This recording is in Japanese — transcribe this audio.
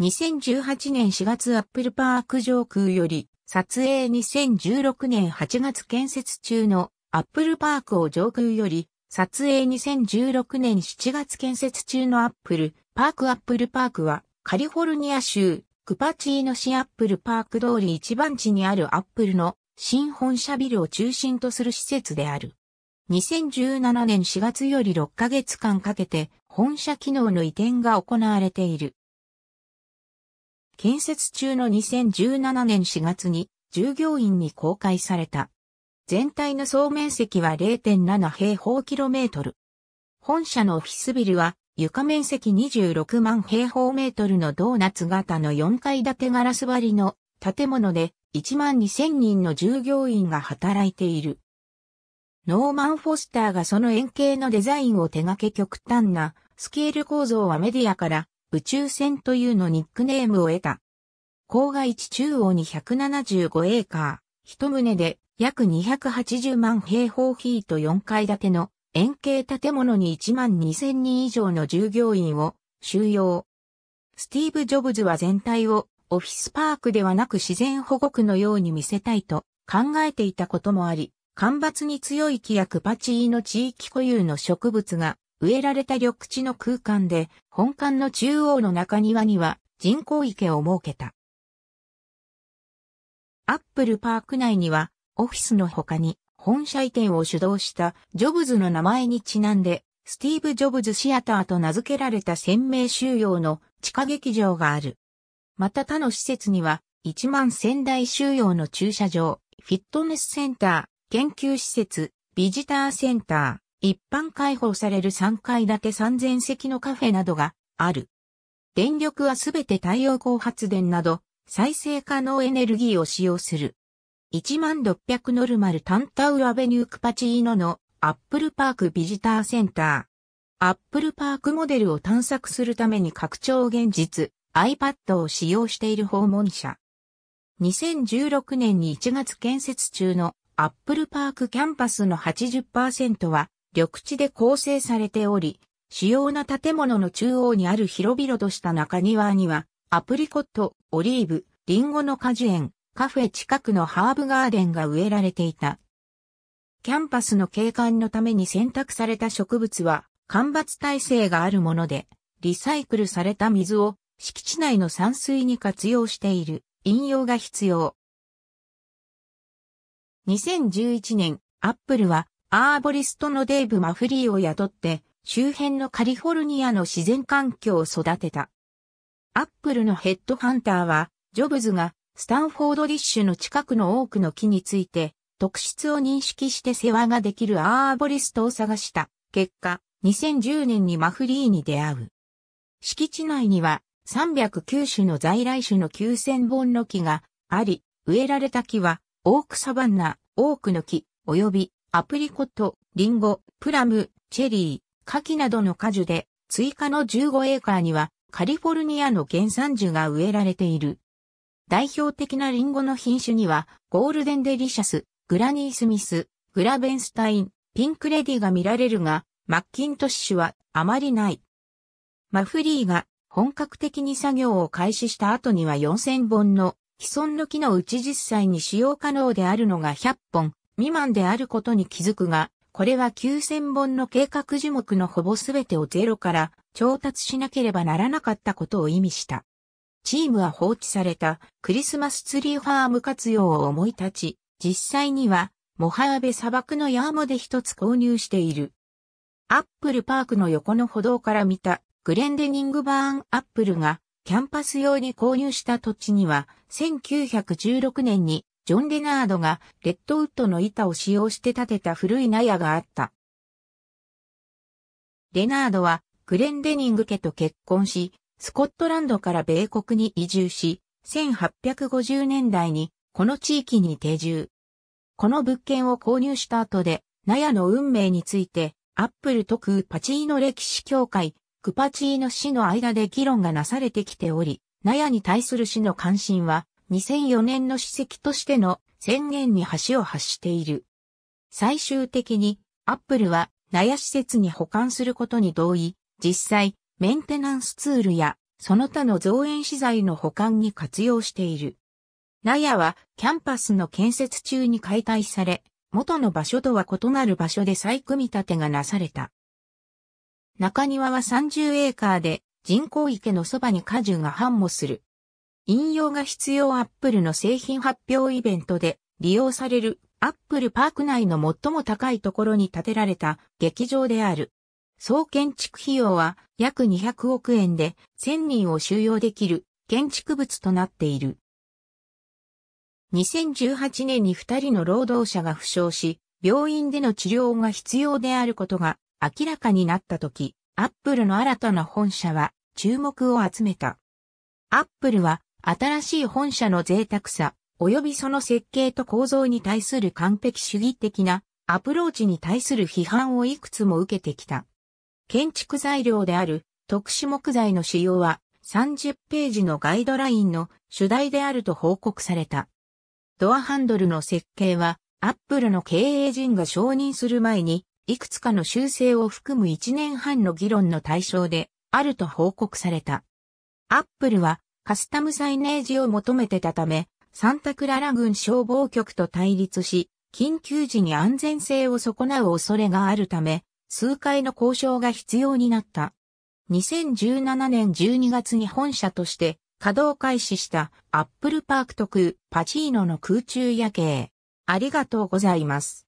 2018年4月アップルパーク上空より、撮影2016年8月建設中のアップルパークを上空より、撮影2016年7月建設中のアップルパークアップルパークは、カリフォルニア州クパチーノ市アップルパーク通り一番地にあるアップルの新本社ビルを中心とする施設である。2017年4月より6ヶ月間かけて本社機能の移転が行われている。建設中の2017年4月に従業員に公開された。全体の総面積は0.7平方キロメートル。本社のオフィスビルは床面積26万平方メートルのドーナツ型の4階建てガラス張りの建物で1万2000人の従業員が働いている。ノーマン・フォスターがその円形のデザインを手掛け極端なスケール構造はメディアから宇宙船というのニックネームを得た。郊外地中央に175エーカー、一棟で約280万平方フィート4階建ての円形建物に1万2000人以上の従業員を収容。スティーブ・ジョブズは全体をオフィスパークではなく自然保護区のように見せたいと考えていたこともあり、干ばつに強い木やクパチーの地域固有の植物が植えられた緑地の空間で、本館の中央の中庭には人工池を設けた。アップルパーク内には、オフィスの他に本社移転を主導したジョブズの名前にちなんで、スティーブ・ジョブズ・シアターと名付けられた鮮明収容の地下劇場がある。また他の施設には、1万仙台収容の駐車場、フィットネスセンター、研究施設、ビジターセンター、一般開放される3階建て3000席のカフェなどがある。電力はすべて太陽光発電など再生可能エネルギーを使用する。1600ノルマルタンタウアベニュークパチーノのアップルパークビジターセンター。アップルパークモデルを探索するために拡張現実 iPad を使用している訪問者。2016年に1月建設中のアップルパークキャンパスの80%は緑地で構成されており、主要な建物の中央にある広々とした中庭には、アプリコット、オリーブ、リンゴの果樹園、カフェ近くのハーブガーデンが植えられていた。キャンパスの景観のために選択された植物は、干ばつ耐性があるもので、リサイクルされた水を敷地内の散水に活用している、引用が必要。2011年、アップルはアーボリストのデーブ・マフリーを雇って、周辺のカリフォルニアの自然環境を育てた。アップルのヘッドハンターは、ジョブズがスタンフォードディッシュの近くの多くの木について、特質を認識して世話ができるアーボリストを探した。結果、2010年にマフリーに出会う。敷地内には309種の在来種の9000本の木があり、植えられた木は、オークサバンナ、オークの木、及びアプリコット、リンゴ、プラム、チェリー、カキなどの果樹で、追加の15エーカーには、カリフォルニアの原産樹が植えられている。代表的なリンゴの品種には、ゴールデンデリシャス、グラニースミス、グラベンスタイン、ピンクレディが見られるが、マッキントッシュはあまりない。マフリーが本格的に作業を開始した後には4000本の既存の木のうち実際に使用可能であるのが100本、未満であることに気づくが、これは9000本の計画樹木のほぼすべてをゼロから調達しなければならなかったことを意味した。チームは放置されたクリスマスツリーファーム活用を思い立ち、実際にはモハーベ砂漠のヤーモで一つ購入している。アップルパークの横の歩道から見たグレンデニングバーンアップルがキャンパス用に購入した土地には1916年にジョン・レナードがレッドウッドの板を使用して建てた古い納屋があった。レナードはグレンデニング家と結婚し、スコットランドから米国に移住し、1850年代にこの地域に定住。この物件を購入した後で、納屋の運命について、アップルとクーパチーノ歴史協会、クパチーノ氏の間で議論がなされてきており、納屋に対する市の関心は2004年の史跡としての宣言に橋を発している。最終的に、アップルは、納屋施設に保管することに同意、実際、メンテナンスツールや、その他の造園資材の保管に活用している。納屋は、キャンパスの建設中に解体され、元の場所とは異なる場所で再組み立てがなされた。中庭は30エーカーで、人工池のそばに果樹が繁茂する。引用が必要アップルの製品発表イベントで利用されるアップルパーク内の最も高いところに建てられた劇場である。総建築費用は約200億円で1000人を収容できる建築物となっている。2018年に2人の労働者が負傷し、病院での治療が必要であることが明らかになった時、アップルの新たな本社は注目を集めた。アップルは新しい本社の贅沢さ、及びその設計と構造に対する完璧主義的なアプローチに対する批判をいくつも受けてきた。建築材料である特殊木材の使用は30ページのガイドラインの主題であると報告された。ドアハンドルの設計はアップルの経営陣が承認する前にいくつかの修正を含む1年半の議論の対象であると報告された。アップルはカスタムサイネージを求めてたため、サンタクララ軍消防局と対立し、緊急時に安全性を損なう恐れがあるため、数回の交渉が必要になった。2017年12月に本社として稼働開始したアップルパーク特パチーノの空中夜景。ありがとうございます。